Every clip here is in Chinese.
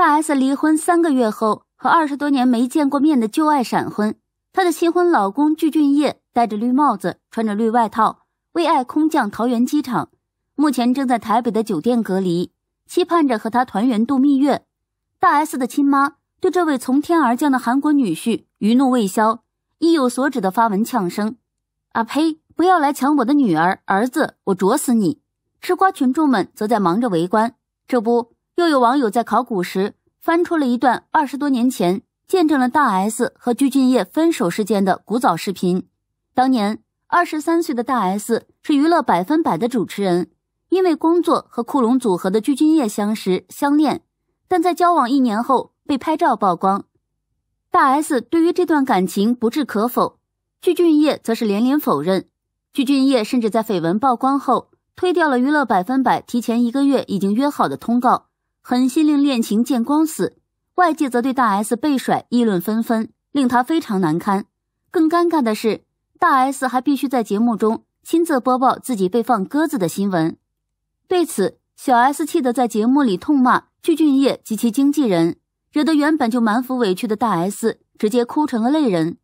大 S 离婚三个月后，和二十多年没见过面的旧爱闪婚。她的新婚老公具俊晔戴着绿帽子，穿着绿外套，为爱空降桃园机场，目前正在台北的酒店隔离，期盼着和她团圆度蜜月。大 S 的亲妈对这位从天而降的韩国女婿余怒未消，意有所指的发文呛声：“啊呸，不要来抢我的女儿儿子，我啄死你！”吃瓜群众们则在忙着围观，这不。又有网友在考古时翻出了一段二十多年前见证了大 S 和鞠俊祎分手事件的古早视频。当年二十三岁的大 S 是娱乐百分百的主持人，因为工作和库龙组合的鞠俊晔相识相恋，但在交往一年后被拍照曝光。大 S 对于这段感情不置可否，鞠俊晔则是连连否认。鞠俊晔甚至在绯闻曝光后推掉了娱乐百分百提前一个月已经约好的通告。狠心令恋情见光死，外界则对大 S 被甩议论纷纷，令她非常难堪。更尴尬的是，大 S 还必须在节目中亲自播报自己被放鸽子的新闻。对此，小 S 气得在节目里痛骂具俊晔及其经纪人，惹得原本就满腹委屈的大 S 直接哭成了泪人。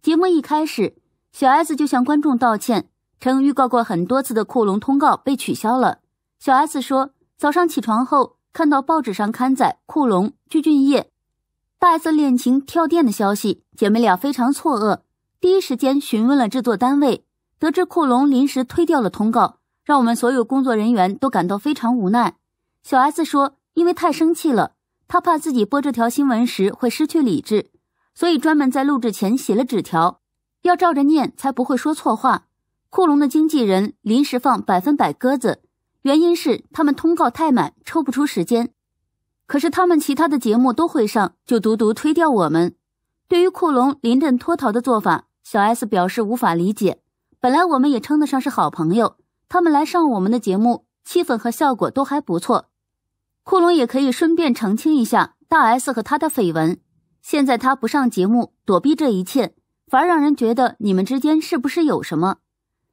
节目一开始，小 S 就向观众道歉，称预告过很多次的库龙通告被取消了。小 S 说：“早上起床后。”看到报纸上刊载库龙、具俊晔大 S 恋情跳电的消息，姐妹俩非常错愕，第一时间询问了制作单位，得知库龙临时推掉了通告，让我们所有工作人员都感到非常无奈。小 S 说：“因为太生气了，她怕自己播这条新闻时会失去理智，所以专门在录制前写了纸条，要照着念才不会说错话。”库龙的经纪人临时放百分百鸽子。原因是他们通告太满，抽不出时间。可是他们其他的节目都会上，就独独推掉我们。对于库龙临阵脱逃的做法，小 S 表示无法理解。本来我们也称得上是好朋友，他们来上我们的节目，气氛和效果都还不错。库龙也可以顺便澄清一下大 S 和他的绯闻。现在他不上节目躲避这一切，反而让人觉得你们之间是不是有什么？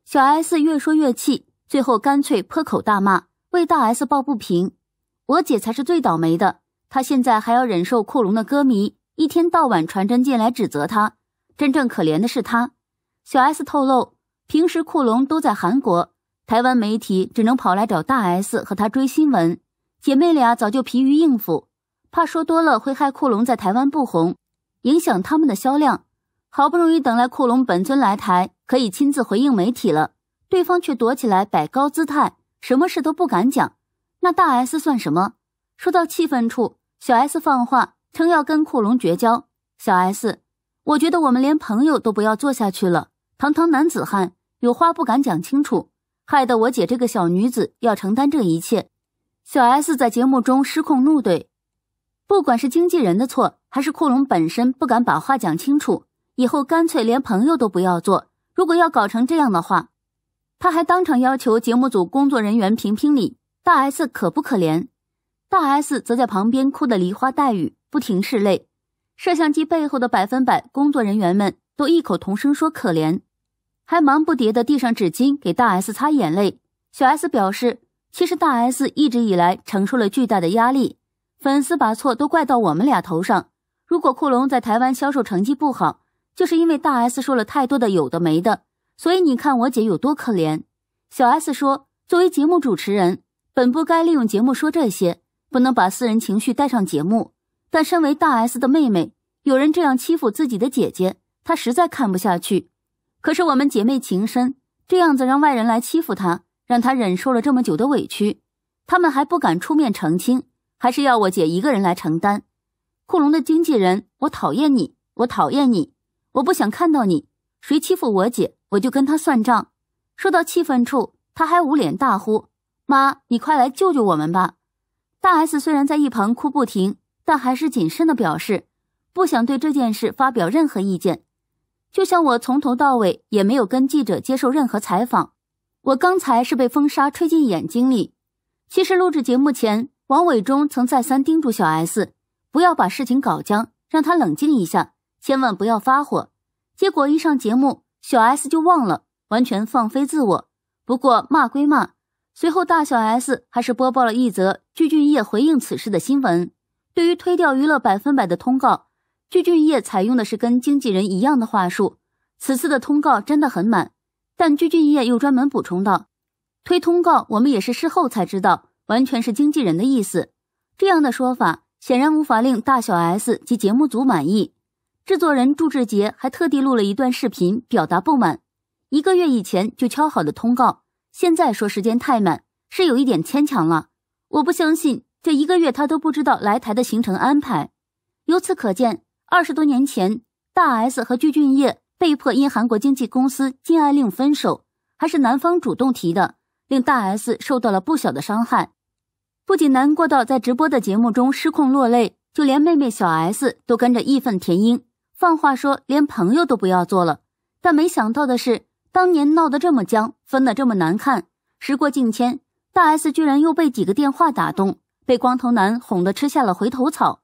小 S 越说越气。最后干脆破口大骂，为大 S 抱不平。我姐才是最倒霉的，她现在还要忍受库龙的歌迷一天到晚传真进来指责她。真正可怜的是她。小 S 透露，平时库龙都在韩国，台湾媒体只能跑来找大 S 和她追新闻。姐妹俩早就疲于应付，怕说多了会害库龙在台湾不红，影响他们的销量。好不容易等来库龙本尊来台，可以亲自回应媒体了。对方却躲起来，摆高姿态，什么事都不敢讲。那大 S 算什么？说到气愤处，小 S 放话称要跟库龙绝交。小 S，我觉得我们连朋友都不要做下去了。堂堂男子汉，有话不敢讲清楚，害得我姐这个小女子要承担这一切。小 S 在节目中失控怒怼：“不管是经纪人的错，还是库龙本身不敢把话讲清楚，以后干脆连朋友都不要做。如果要搞成这样的话。”他还当场要求节目组工作人员评评理，大 S 可不可怜？大 S 则在旁边哭得梨花带雨，不停拭泪。摄像机背后的百分百工作人员们都异口同声说可怜，还忙不迭地递上纸巾给大 S 擦眼泪。小 S 表示，其实大 S 一直以来承受了巨大的压力，粉丝把错都怪到我们俩头上。如果库龙在台湾销售成绩不好，就是因为大 S 说了太多的有的没的。所以你看我姐有多可怜，小 S 说：“作为节目主持人，本不该利用节目说这些，不能把私人情绪带上节目。但身为大 S 的妹妹，有人这样欺负自己的姐姐，她实在看不下去。可是我们姐妹情深，这样子让外人来欺负她，让她忍受了这么久的委屈，他们还不敢出面澄清，还是要我姐一个人来承担。”库龙的经纪人，我讨厌你，我讨厌你，我不想看到你。谁欺负我姐？我就跟他算账。说到气愤处，他还捂脸大呼：“妈，你快来救救我们吧！”大 S 虽然在一旁哭不停，但还是谨慎的表示，不想对这件事发表任何意见。就像我从头到尾也没有跟记者接受任何采访。我刚才是被风沙吹进眼睛里。其实录制节目前，王伟忠曾再三叮嘱小 S 不要把事情搞僵，让他冷静一下，千万不要发火。结果一上节目。小 S 就忘了，完全放飞自我。不过骂归骂，随后大小 S 还是播报了一则具俊晔回应此事的新闻。对于推掉娱乐百分百的通告，具俊晔采用的是跟经纪人一样的话术。此次的通告真的很满，但具俊烨又专门补充道：“推通告我们也是事后才知道，完全是经纪人的意思。”这样的说法显然无法令大小 S 及节目组满意。制作人朱志杰还特地录了一段视频表达不满。一个月以前就敲好的通告，现在说时间太满是有一点牵强了。我不相信这一个月他都不知道来台的行程安排。由此可见，二十多年前大 S 和具俊晔被迫因韩国经纪公司禁爱令分手，还是男方主动提的，令大 S 受到了不小的伤害。不仅难过到在直播的节目中失控落泪，就连妹妹小 S 都跟着义愤填膺。放话说连朋友都不要做了，但没想到的是，当年闹得这么僵，分得这么难看。时过境迁，大 S 居然又被几个电话打动，被光头男哄得吃下了回头草。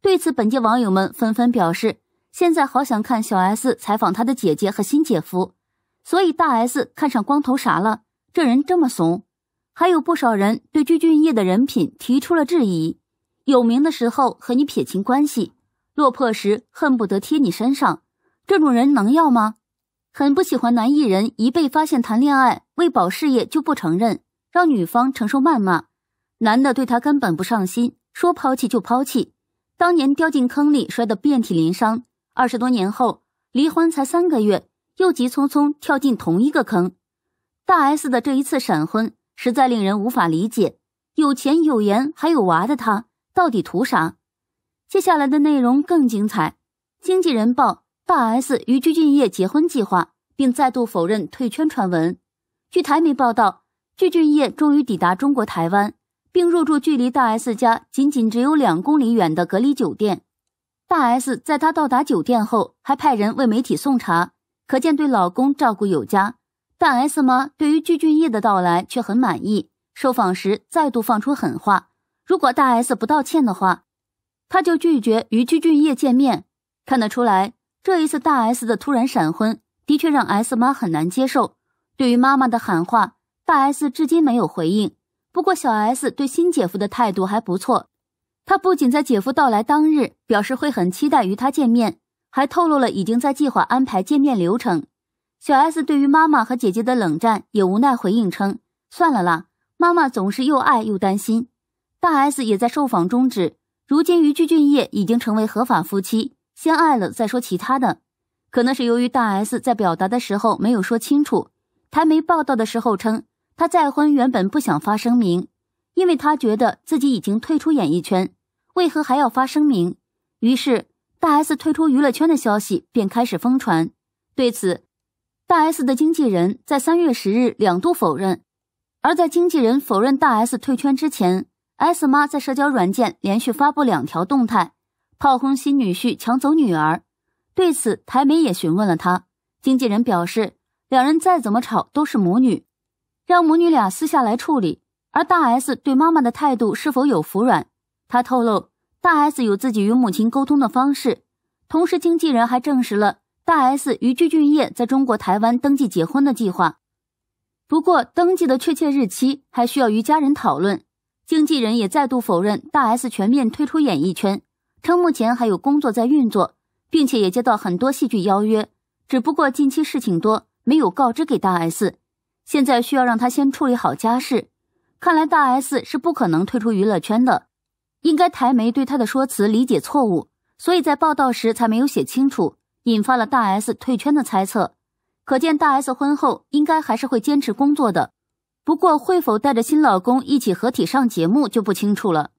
对此，本届网友们纷纷表示：现在好想看小 S 采访她的姐姐和新姐夫。所以大 S 看上光头啥了？这人这么怂。还有不少人对鞠俊业的人品提出了质疑：有名的时候和你撇清关系。落魄时恨不得贴你身上，这种人能要吗？很不喜欢男艺人一被发现谈恋爱，为保事业就不承认，让女方承受谩骂。男的对他根本不上心，说抛弃就抛弃。当年掉进坑里摔得遍体鳞伤，二十多年后离婚才三个月，又急匆匆跳进同一个坑。大 S 的这一次闪婚实在令人无法理解，有钱有颜还有娃的他到底图啥？接下来的内容更精彩。经纪人报大 S 与具俊晔结婚计划，并再度否认退圈传闻。据台媒报道，具俊晔终于抵达中国台湾，并入住距离大 S 家仅仅只有两公里远的隔离酒店。大 S 在他到达酒店后，还派人为媒体送茶，可见对老公照顾有加。大 S 妈对于具俊晔的到来却很满意，受访时再度放出狠话：如果大 S 不道歉的话。他就拒绝与具俊晔见面，看得出来，这一次大 S 的突然闪婚的确让 S 妈很难接受。对于妈妈的喊话，大 S 至今没有回应。不过小 S 对新姐夫的态度还不错，她不仅在姐夫到来当日表示会很期待与他见面，还透露了已经在计划安排见面流程。小 S 对于妈妈和姐姐的冷战也无奈回应称：“算了啦，妈妈总是又爱又担心。”大 S 也在受访中指。如今，于具俊晔已经成为合法夫妻，相爱了再说其他的。可能是由于大 S 在表达的时候没有说清楚，台媒报道的时候称他再婚，原本不想发声明，因为他觉得自己已经退出演艺圈，为何还要发声明？于是，大 S 退出娱乐圈的消息便开始疯传。对此，大 S 的经纪人在三月十日两度否认，而在经纪人否认大 S 退圈之前。S 妈在社交软件连续发布两条动态，炮轰新女婿抢走女儿。对此，台媒也询问了她。经纪人表示，两人再怎么吵都是母女，让母女俩私下来处理。而大 S 对妈妈的态度是否有服软？她透露，大 S 有自己与母亲沟通的方式。同时，经纪人还证实了大 S 与具俊晔在中国台湾登记结婚的计划，不过登记的确切日期还需要与家人讨论。经纪人也再度否认大 S 全面退出演艺圈，称目前还有工作在运作，并且也接到很多戏剧邀约，只不过近期事情多，没有告知给大 S。现在需要让他先处理好家事，看来大 S 是不可能退出娱乐圈的。应该台媒对他的说辞理解错误，所以在报道时才没有写清楚，引发了大 S 退圈的猜测。可见大 S 婚后应该还是会坚持工作的。不过，会否带着新老公一起合体上节目就不清楚了。